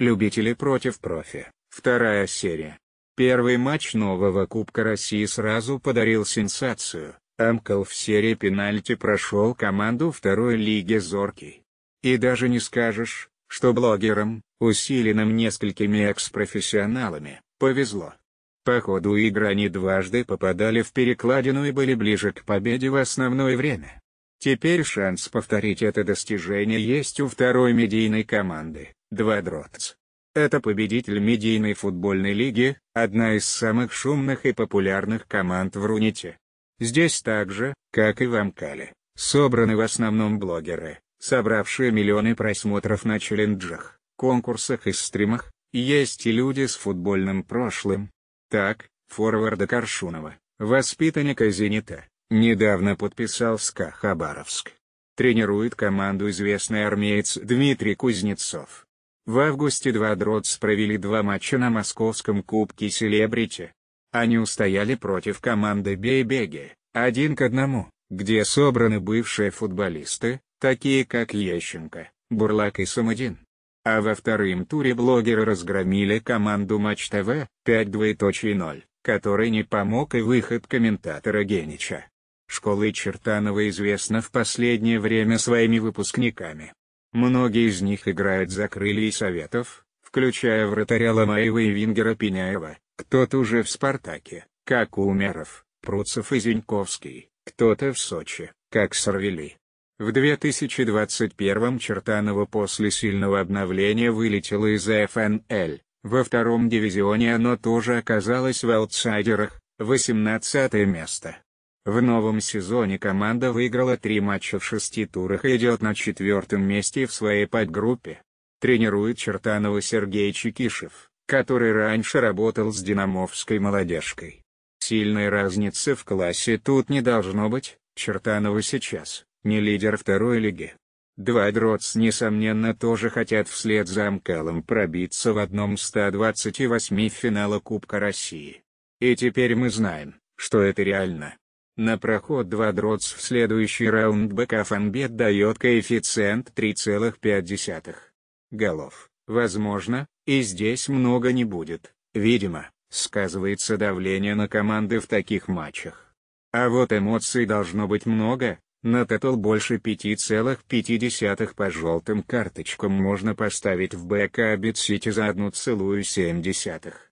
Любители против профи. Вторая серия. Первый матч нового Кубка России сразу подарил сенсацию. Амкл в серии пенальти прошел команду второй лиги Зоркий. И даже не скажешь, что блогерам, усиленным несколькими экс-профессионалами, повезло. По ходу игры они дважды попадали в перекладину и были ближе к победе в основное время. Теперь шанс повторить это достижение есть у второй медийной команды, 2 Дротс. Это победитель медийной футбольной лиги, одна из самых шумных и популярных команд в Рунете. Здесь также, как и в Амкале, собраны в основном блогеры, собравшие миллионы просмотров на челленджах, конкурсах и стримах, есть и люди с футбольным прошлым. Так, форварда Коршунова, воспитанника «Зенита», Недавно подписал СКА Хабаровск. Тренирует команду известный армеец Дмитрий Кузнецов. В августе два Дротс провели два матча на московском кубке Селебрити. Они устояли против команды Бейбеги, один к одному, где собраны бывшие футболисты, такие как Ещенко, Бурлак и Самодин. А во втором туре блогеры разгромили команду Матч ТВ 5-0, который не помог и выход комментатора Генича. Школы Чертанова известна в последнее время своими выпускниками. Многие из них играют за крылья советов, включая вратаря Ломаева и вингера Пеняева, кто-то уже в «Спартаке», как Умеров, Пруцев и Зиньковский, кто-то в Сочи, как Сорвели. В 2021 Чертанова после сильного обновления вылетела из ФНЛ, во втором дивизионе оно тоже оказалось в аутсайдерах, 18 место. В новом сезоне команда выиграла три матча в шести турах и идет на четвертом месте в своей подгруппе. Тренирует Чертанова Сергей Чекишев, который раньше работал с динамовской молодежкой. Сильной разницы в классе тут не должно быть, Чертанова сейчас, не лидер второй лиги. Два Дротс несомненно тоже хотят вслед за Амкалом пробиться в одном 128 финала Кубка России. И теперь мы знаем, что это реально. На проход 2 дротс в следующий раунд БК Фанбет дает коэффициент 3,5. Голов, возможно, и здесь много не будет, видимо, сказывается давление на команды в таких матчах. А вот эмоций должно быть много, на тотал больше 5,5 по желтым карточкам можно поставить в БК Бит Сити за 1,7.